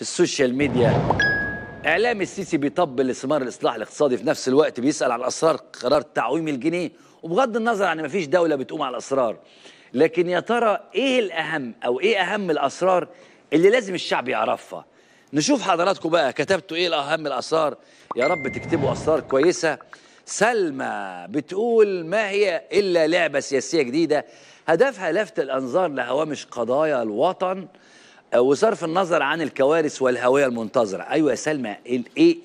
في السوشيال ميديا اعلام السيسي بيطبل لثمار الاصلاح الاقتصادي في نفس الوقت بيسال عن اسرار قرار تعويم الجنيه وبغض النظر عن ما فيش دوله بتقوم على الاسرار لكن يا ترى ايه الاهم او ايه اهم الاسرار اللي لازم الشعب يعرفها نشوف حضراتكم بقى كتبتوا ايه الاهم الاسرار يا رب تكتبوا اسرار كويسه سلمى بتقول ما هي الا لعبه سياسيه جديده هدفها لفت الانظار لهوامش قضايا الوطن آه، وصرف النظر عن الكوارث والهويه المنتظره ايوه يا سلمى ايه ايه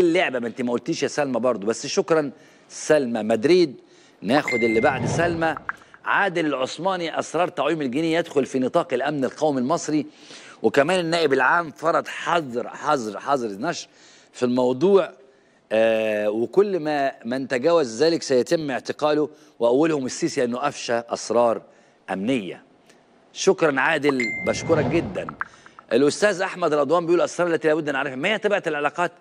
اللعبه ما انت ما قلتيش يا سلمى برضو بس شكرا سلمى مدريد ناخد اللي بعد سلمى عادل العثماني اسرار تعويم الجنيه يدخل في نطاق الامن القومي المصري وكمان النائب العام فرض حظر حظر حظر النشر في الموضوع آه وكل ما من تجاوز ذلك سيتم اعتقاله واولهم السيسي انه افشى اسرار امنيه شكرا عادل بشكرك جدا الاستاذ احمد رضوان بيقول الاسرار التي لابد ان نعرفها ما هي طبيعه العلاقات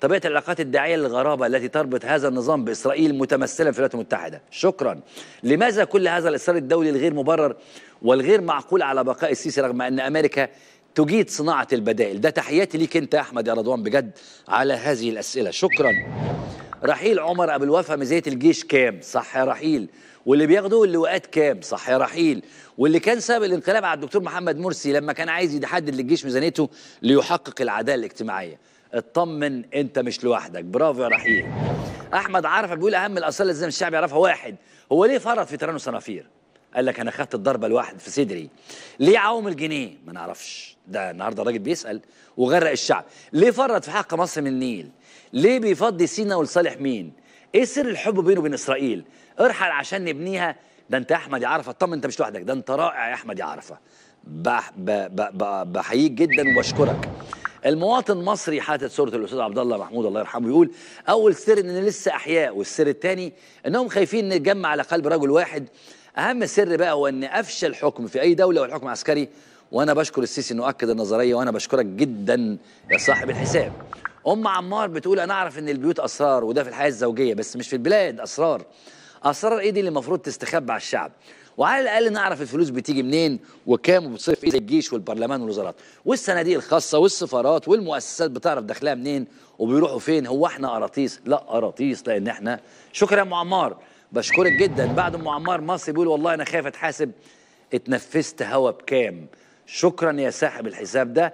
طبيعه العلاقات الداعيه للغرابه التي تربط هذا النظام باسرائيل متمثلا في الولايات المتحده شكرا لماذا كل هذا الاصرار الدولي الغير مبرر والغير معقول على بقاء السيسي رغم ان امريكا تجيد صناعه البدائل ده تحياتي ليك انت يا احمد يا رضوان بجد على هذه الاسئله شكرا رحيل عمر ابو الوفا ميزانيه الجيش كام صح يا رحيل واللي بياخده اللواءات كام صح يا رحيل واللي كان سبب الانقلاب على الدكتور محمد مرسي لما كان عايز يحدد للجيش ميزانيته ليحقق العداله الاجتماعيه اطمن انت مش لوحدك برافو يا رحيل احمد عرفه بيقول اهم الاسرار اللي لازم الشعب يعرفها واحد هو ليه فرط في ترانو صنافير قال لك انا خدت الضربه الواحد في صدري ليه عوم الجنيه ما نعرفش ده النهارده الراجل بيسال وغرق الشعب ليه فرط في حق مصر من النيل ليه بيفضي سينا ولصالح مين ايه سر الحب بينه وبين اسرائيل ارحل عشان نبنيها ده انت يا احمد عرفه اطمن انت مش لوحدك ده انت رائع يا احمد عرفه بحييك جدا وبشكرك المواطن المصري حاتت صوره الاستاذ عبد الله محمود الله يرحمه يقول اول سر ان لسه احياء والسر الثاني انهم خايفين نتجمع على قلب رجل واحد اهم سر بقى هو ان افشل حكم في اي دوله هو الحكم العسكري وانا بشكر السيسي انه اكد النظريه وانا بشكرك جدا يا صاحب الحساب ام عمار بتقول انا اعرف ان البيوت اسرار وده في الحياه الزوجيه بس مش في البلاد اسرار اسرار ايه دي اللي المفروض تستخبى على الشعب وعلى الاقل نعرف الفلوس بتيجي منين وكام وبتصرف ايه الجيش والبرلمان والوزارات والصناديق الخاصه والسفارات والمؤسسات بتعرف دخلها منين وبيروحوا فين هو احنا قراطيس لا قراطيس لان احنا شكرا يا ام عمار بشكرك جدا بعد ام عمار مصري بيقول والله انا خايف اتحاسب اتنفست هوا بكام شكرا يا صاحب الحساب ده